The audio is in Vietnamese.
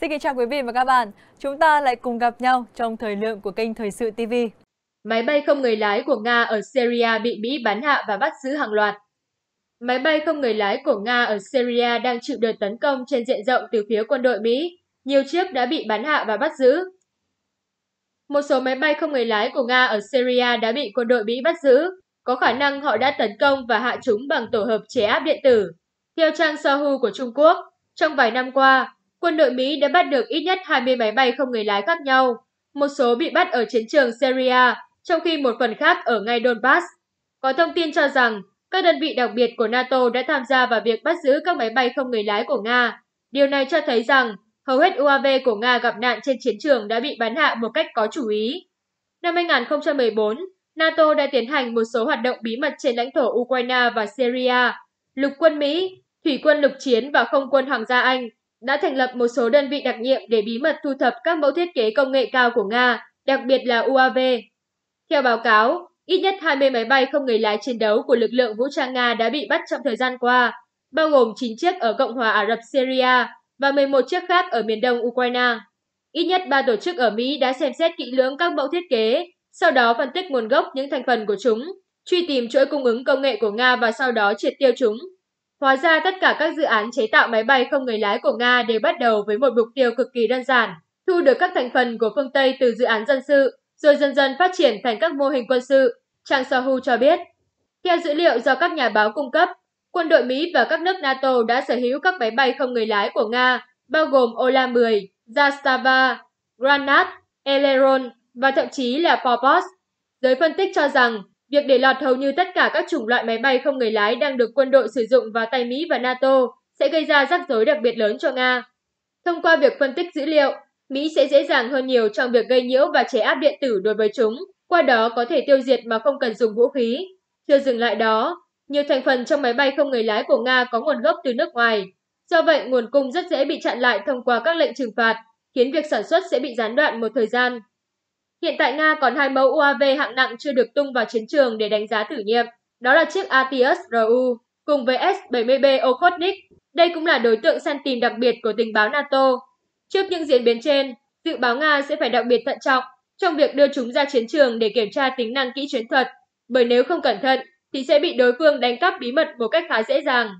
Xin kính chào quý vị và các bạn. Chúng ta lại cùng gặp nhau trong thời lượng của kênh Thời sự TV. Máy bay không người lái của Nga ở Syria bị Mỹ bắn hạ và bắt giữ hàng loạt. Máy bay không người lái của Nga ở Syria đang chịu đợt tấn công trên diện rộng từ phía quân đội Mỹ. Nhiều chiếc đã bị bắn hạ và bắt giữ. Một số máy bay không người lái của Nga ở Syria đã bị quân đội Mỹ bắt giữ. Có khả năng họ đã tấn công và hạ chúng bằng tổ hợp chế áp điện tử. Theo trang Sohu của Trung Quốc, trong vài năm qua, quân đội Mỹ đã bắt được ít nhất 20 máy bay không người lái khác nhau, một số bị bắt ở chiến trường Syria, trong khi một phần khác ở ngay Donbass. Có thông tin cho rằng các đơn vị đặc biệt của NATO đã tham gia vào việc bắt giữ các máy bay không người lái của Nga. Điều này cho thấy rằng hầu hết UAV của Nga gặp nạn trên chiến trường đã bị bắn hạ một cách có chủ ý. Năm 2014, NATO đã tiến hành một số hoạt động bí mật trên lãnh thổ Ukraine và Syria. Lục quân Mỹ, thủy quân lục chiến và không quân Hoàng gia Anh đã thành lập một số đơn vị đặc nhiệm để bí mật thu thập các mẫu thiết kế công nghệ cao của Nga, đặc biệt là UAV. Theo báo cáo, ít nhất 20 máy bay không người lái chiến đấu của lực lượng vũ trang Nga đã bị bắt trong thời gian qua, bao gồm 9 chiếc ở Cộng hòa Ả Rập Syria và 11 chiếc khác ở miền đông Ukraine. Ít nhất 3 tổ chức ở Mỹ đã xem xét kỹ lưỡng các mẫu thiết kế, sau đó phân tích nguồn gốc những thành phần của chúng, truy tìm chuỗi cung ứng công nghệ của Nga và sau đó triệt tiêu chúng. Hóa ra tất cả các dự án chế tạo máy bay không người lái của Nga đều bắt đầu với một mục tiêu cực kỳ đơn giản, thu được các thành phần của phương Tây từ dự án dân sự, rồi dần dần phát triển thành các mô hình quân sự, Trang Sohu cho biết. Theo dữ liệu do các nhà báo cung cấp, quân đội Mỹ và các nước NATO đã sở hữu các máy bay không người lái của Nga, bao gồm Ola-10, Zastava, Granat, Eleron và thậm chí là Phobos. Giới phân tích cho rằng Việc để lọt hầu như tất cả các chủng loại máy bay không người lái đang được quân đội sử dụng vào tay Mỹ và NATO sẽ gây ra rắc rối đặc biệt lớn cho Nga. Thông qua việc phân tích dữ liệu, Mỹ sẽ dễ dàng hơn nhiều trong việc gây nhiễu và chế áp điện tử đối với chúng, qua đó có thể tiêu diệt mà không cần dùng vũ khí. Chưa dừng lại đó, nhiều thành phần trong máy bay không người lái của Nga có nguồn gốc từ nước ngoài. Do vậy, nguồn cung rất dễ bị chặn lại thông qua các lệnh trừng phạt, khiến việc sản xuất sẽ bị gián đoạn một thời gian. Hiện tại Nga còn hai mẫu UAV hạng nặng chưa được tung vào chiến trường để đánh giá thử nghiệm, đó là chiếc ATS-RU cùng với S-70B Okhotnik. Đây cũng là đối tượng săn tìm đặc biệt của tình báo NATO. Trước những diễn biến trên, dự báo Nga sẽ phải đặc biệt thận trọng trong việc đưa chúng ra chiến trường để kiểm tra tính năng kỹ chiến thuật, bởi nếu không cẩn thận thì sẽ bị đối phương đánh cắp bí mật một cách khá dễ dàng.